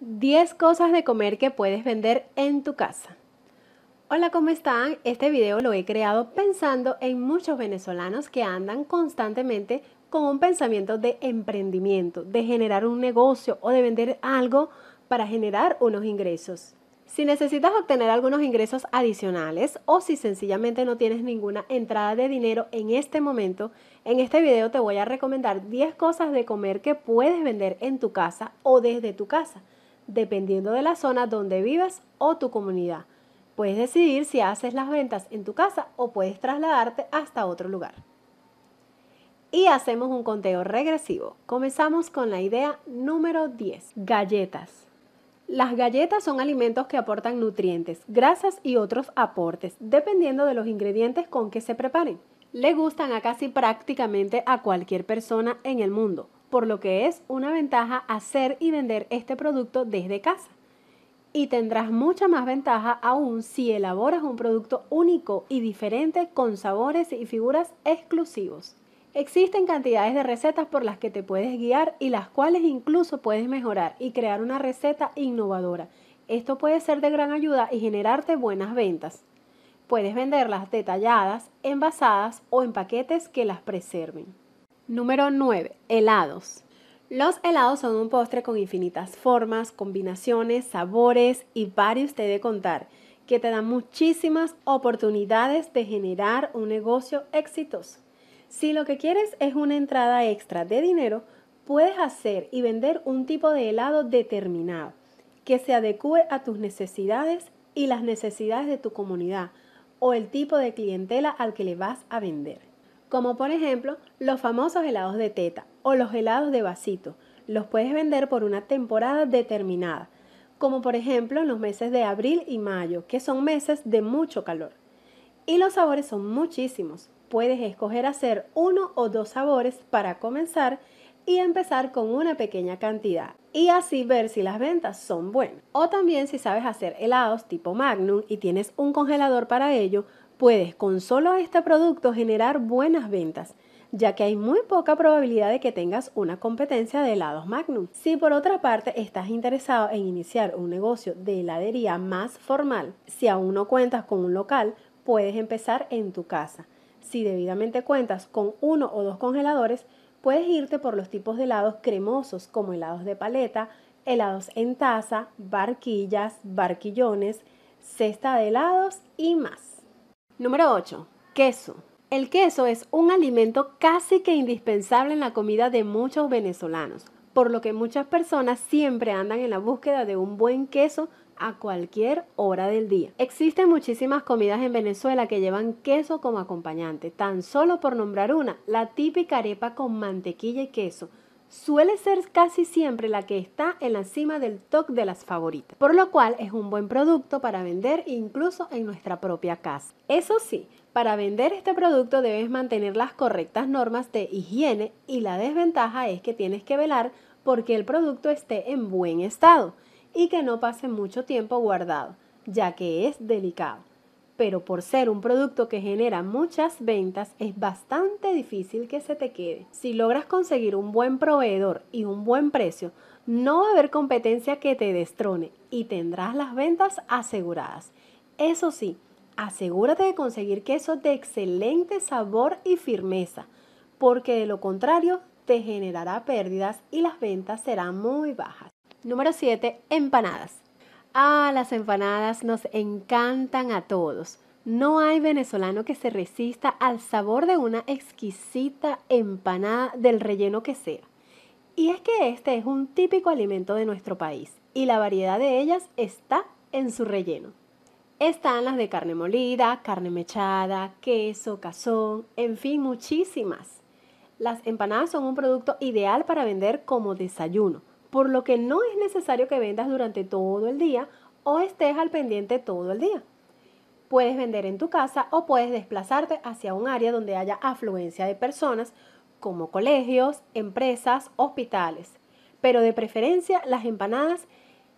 10 cosas de comer que puedes vender en tu casa. Hola, ¿cómo están? Este video lo he creado pensando en muchos venezolanos que andan constantemente con un pensamiento de emprendimiento, de generar un negocio o de vender algo para generar unos ingresos. Si necesitas obtener algunos ingresos adicionales o si sencillamente no tienes ninguna entrada de dinero en este momento, en este video te voy a recomendar 10 cosas de comer que puedes vender en tu casa o desde tu casa dependiendo de la zona donde vivas o tu comunidad. Puedes decidir si haces las ventas en tu casa o puedes trasladarte hasta otro lugar. Y hacemos un conteo regresivo. Comenzamos con la idea número 10, galletas. Las galletas son alimentos que aportan nutrientes, grasas y otros aportes, dependiendo de los ingredientes con que se preparen. Le gustan a casi prácticamente a cualquier persona en el mundo por lo que es una ventaja hacer y vender este producto desde casa. Y tendrás mucha más ventaja aún si elaboras un producto único y diferente con sabores y figuras exclusivos. Existen cantidades de recetas por las que te puedes guiar y las cuales incluso puedes mejorar y crear una receta innovadora. Esto puede ser de gran ayuda y generarte buenas ventas. Puedes venderlas detalladas, envasadas o en paquetes que las preserven. Número 9. Helados. Los helados son un postre con infinitas formas, combinaciones, sabores y varios te de contar, que te dan muchísimas oportunidades de generar un negocio exitoso. Si lo que quieres es una entrada extra de dinero, puedes hacer y vender un tipo de helado determinado que se adecue a tus necesidades y las necesidades de tu comunidad o el tipo de clientela al que le vas a vender como por ejemplo los famosos helados de teta o los helados de vasito. Los puedes vender por una temporada determinada, como por ejemplo los meses de abril y mayo, que son meses de mucho calor. Y los sabores son muchísimos. Puedes escoger hacer uno o dos sabores para comenzar y empezar con una pequeña cantidad y así ver si las ventas son buenas. O también si sabes hacer helados tipo Magnum y tienes un congelador para ello, puedes con solo este producto generar buenas ventas ya que hay muy poca probabilidad de que tengas una competencia de helados Magnum. Si por otra parte estás interesado en iniciar un negocio de heladería más formal, si aún no cuentas con un local, puedes empezar en tu casa. Si debidamente cuentas con uno o dos congeladores, puedes irte por los tipos de helados cremosos como helados de paleta, helados en taza, barquillas, barquillones, cesta de helados y más. Número 8. Queso. El queso es un alimento casi que indispensable en la comida de muchos venezolanos, por lo que muchas personas siempre andan en la búsqueda de un buen queso a cualquier hora del día. Existen muchísimas comidas en Venezuela que llevan queso como acompañante. Tan solo por nombrar una, la típica arepa con mantequilla y queso, suele ser casi siempre la que está en la cima del top de las favoritas, por lo cual es un buen producto para vender incluso en nuestra propia casa. Eso sí, para vender este producto debes mantener las correctas normas de higiene y la desventaja es que tienes que velar porque el producto esté en buen estado y que no pase mucho tiempo guardado, ya que es delicado pero por ser un producto que genera muchas ventas es bastante difícil que se te quede. Si logras conseguir un buen proveedor y un buen precio, no va a haber competencia que te destrone y tendrás las ventas aseguradas. Eso sí, asegúrate de conseguir quesos de excelente sabor y firmeza, porque de lo contrario te generará pérdidas y las ventas serán muy bajas. Número 7. Empanadas. Ah, las empanadas nos encantan a todos. No hay venezolano que se resista al sabor de una exquisita empanada del relleno que sea. Y es que este es un típico alimento de nuestro país y la variedad de ellas está en su relleno. Están las de carne molida, carne mechada, queso, cazón, en fin, muchísimas. Las empanadas son un producto ideal para vender como desayuno por lo que no es necesario que vendas durante todo el día o estés al pendiente todo el día. Puedes vender en tu casa o puedes desplazarte hacia un área donde haya afluencia de personas como colegios, empresas, hospitales. Pero de preferencia las empanadas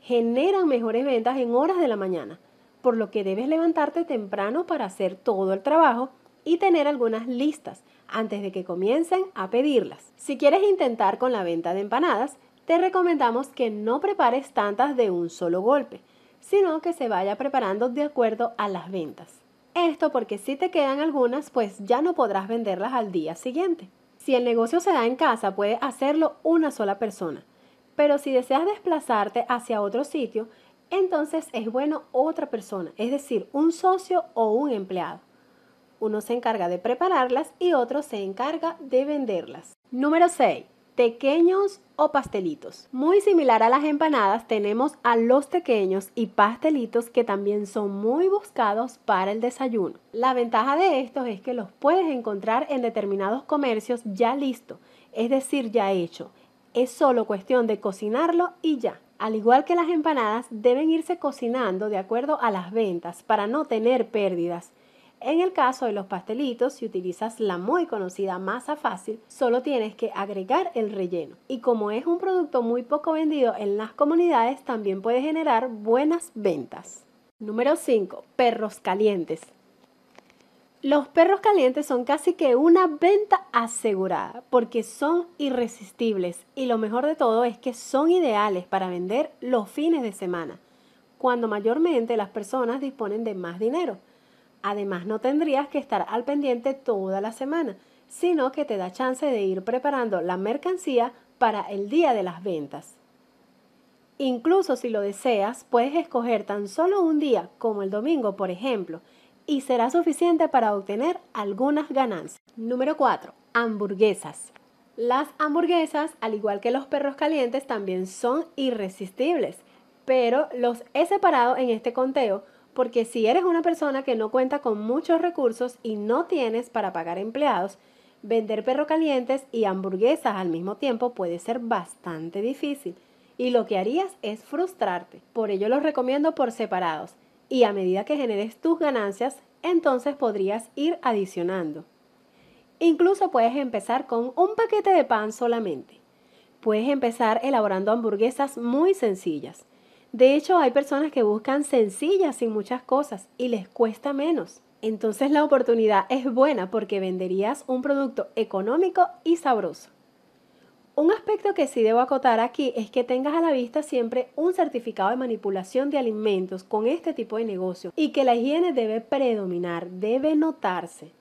generan mejores ventas en horas de la mañana, por lo que debes levantarte temprano para hacer todo el trabajo y tener algunas listas antes de que comiencen a pedirlas. Si quieres intentar con la venta de empanadas, te recomendamos que no prepares tantas de un solo golpe, sino que se vaya preparando de acuerdo a las ventas. Esto porque si te quedan algunas, pues ya no podrás venderlas al día siguiente. Si el negocio se da en casa, puede hacerlo una sola persona. Pero si deseas desplazarte hacia otro sitio, entonces es bueno otra persona, es decir, un socio o un empleado. Uno se encarga de prepararlas y otro se encarga de venderlas. Número 6 tequeños o pastelitos. Muy similar a las empanadas, tenemos a los tequeños y pastelitos que también son muy buscados para el desayuno. La ventaja de estos es que los puedes encontrar en determinados comercios ya listo, es decir, ya hecho. Es solo cuestión de cocinarlo y ya. Al igual que las empanadas, deben irse cocinando de acuerdo a las ventas para no tener pérdidas. En el caso de los pastelitos, si utilizas la muy conocida masa fácil, solo tienes que agregar el relleno. Y como es un producto muy poco vendido en las comunidades, también puede generar buenas ventas. Número 5. Perros calientes. Los perros calientes son casi que una venta asegurada porque son irresistibles y lo mejor de todo es que son ideales para vender los fines de semana, cuando mayormente las personas disponen de más dinero. Además, no tendrías que estar al pendiente toda la semana, sino que te da chance de ir preparando la mercancía para el día de las ventas. Incluso si lo deseas, puedes escoger tan solo un día, como el domingo, por ejemplo, y será suficiente para obtener algunas ganancias. Número 4. Hamburguesas. Las hamburguesas, al igual que los perros calientes, también son irresistibles, pero los he separado en este conteo porque si eres una persona que no cuenta con muchos recursos y no tienes para pagar empleados, vender perro calientes y hamburguesas al mismo tiempo puede ser bastante difícil y lo que harías es frustrarte. Por ello los recomiendo por separados y a medida que generes tus ganancias, entonces podrías ir adicionando. Incluso puedes empezar con un paquete de pan solamente. Puedes empezar elaborando hamburguesas muy sencillas de hecho, hay personas que buscan sencillas sin muchas cosas y les cuesta menos. Entonces la oportunidad es buena porque venderías un producto económico y sabroso. Un aspecto que sí debo acotar aquí es que tengas a la vista siempre un certificado de manipulación de alimentos con este tipo de negocio y que la higiene debe predominar, debe notarse.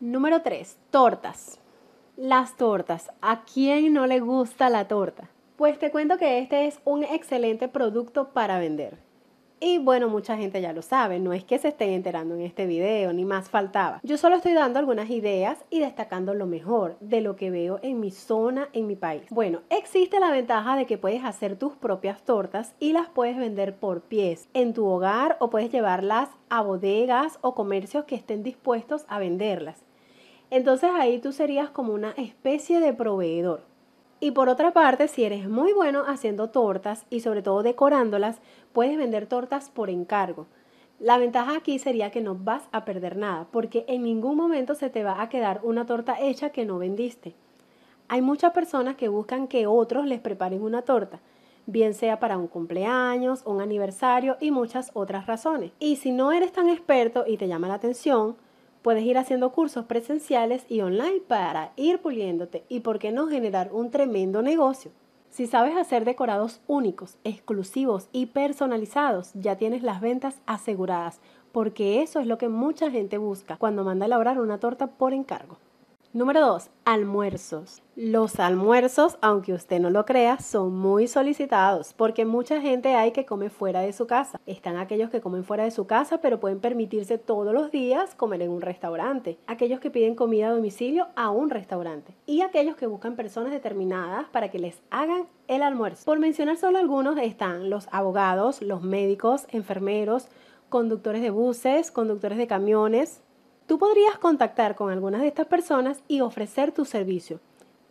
Número 3. Tortas. Las tortas. ¿A quién no le gusta la torta? Pues te cuento que este es un excelente producto para vender. Y bueno, mucha gente ya lo sabe, no es que se estén enterando en este video, ni más faltaba. Yo solo estoy dando algunas ideas y destacando lo mejor de lo que veo en mi zona, en mi país. Bueno, existe la ventaja de que puedes hacer tus propias tortas y las puedes vender por pies en tu hogar o puedes llevarlas a bodegas o comercios que estén dispuestos a venderlas. Entonces ahí tú serías como una especie de proveedor. Y por otra parte, si eres muy bueno haciendo tortas y sobre todo decorándolas, puedes vender tortas por encargo. La ventaja aquí sería que no vas a perder nada, porque en ningún momento se te va a quedar una torta hecha que no vendiste. Hay muchas personas que buscan que otros les preparen una torta, bien sea para un cumpleaños, un aniversario y muchas otras razones. Y si no eres tan experto y te llama la atención, Puedes ir haciendo cursos presenciales y online para ir puliéndote y, por qué no, generar un tremendo negocio. Si sabes hacer decorados únicos, exclusivos y personalizados, ya tienes las ventas aseguradas, porque eso es lo que mucha gente busca cuando manda a elaborar una torta por encargo. Número 2. Almuerzos. Los almuerzos, aunque usted no lo crea, son muy solicitados porque mucha gente hay que come fuera de su casa. Están aquellos que comen fuera de su casa pero pueden permitirse todos los días comer en un restaurante. Aquellos que piden comida a domicilio a un restaurante. Y aquellos que buscan personas determinadas para que les hagan el almuerzo. Por mencionar solo algunos están los abogados, los médicos, enfermeros, conductores de buses, conductores de camiones, Tú podrías contactar con algunas de estas personas y ofrecer tu servicio.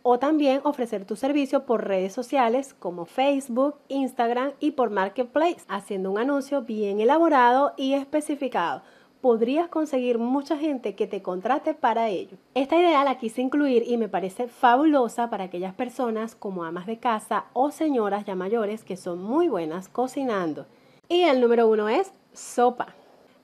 O también ofrecer tu servicio por redes sociales como Facebook, Instagram y por Marketplace, haciendo un anuncio bien elaborado y especificado podrías conseguir mucha gente que te contrate para ello. Esta idea la quise incluir y me parece fabulosa para aquellas personas como amas de casa o señoras ya mayores que son muy buenas cocinando. Y el número uno es sopa.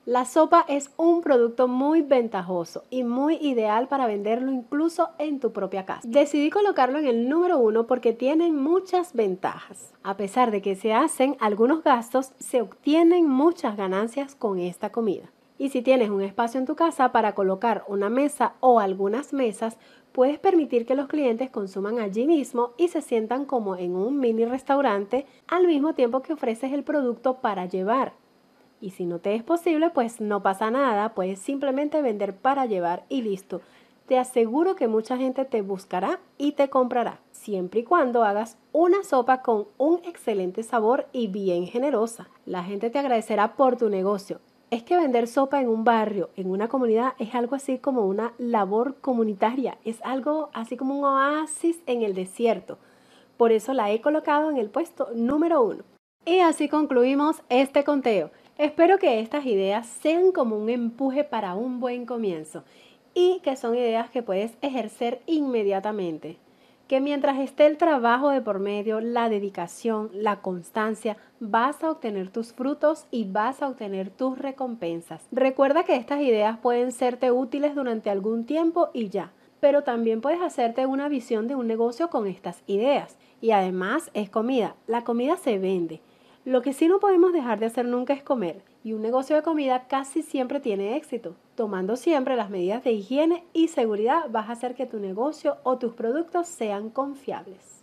La sopa es un producto muy ventajoso y muy ideal para venderlo incluso en tu propia casa. Decidí colocarlo en el número uno porque tiene muchas ventajas. A pesar de que se hacen algunos gastos, se obtienen muchas ganancias con esta comida. Y si tienes un espacio en tu casa para colocar una mesa o algunas mesas, puedes permitir que los clientes consuman allí mismo y se sientan como en un mini restaurante al mismo tiempo que ofreces el producto para llevar. Y si no te es posible, pues no pasa nada, puedes simplemente vender para llevar y listo. Te aseguro que mucha gente te buscará y te comprará, siempre y cuando hagas una sopa con un excelente sabor y bien generosa. La gente te agradecerá por tu negocio. Es que vender sopa en un barrio, en una comunidad, es algo así como una labor comunitaria, es algo así como un oasis en el desierto. Por eso la he colocado en el puesto número uno. Y así concluimos este conteo. Espero que estas ideas sean como un empuje para un buen comienzo y que son ideas que puedes ejercer inmediatamente. Que mientras esté el trabajo de por medio, la dedicación, la constancia, vas a obtener tus frutos y vas a obtener tus recompensas. Recuerda que estas ideas pueden serte útiles durante algún tiempo y ya, pero también puedes hacerte una visión de un negocio con estas ideas. Y además es comida, la comida se vende lo que sí no podemos dejar de hacer nunca es comer, y un negocio de comida casi siempre tiene éxito. Tomando siempre las medidas de higiene y seguridad vas a hacer que tu negocio o tus productos sean confiables.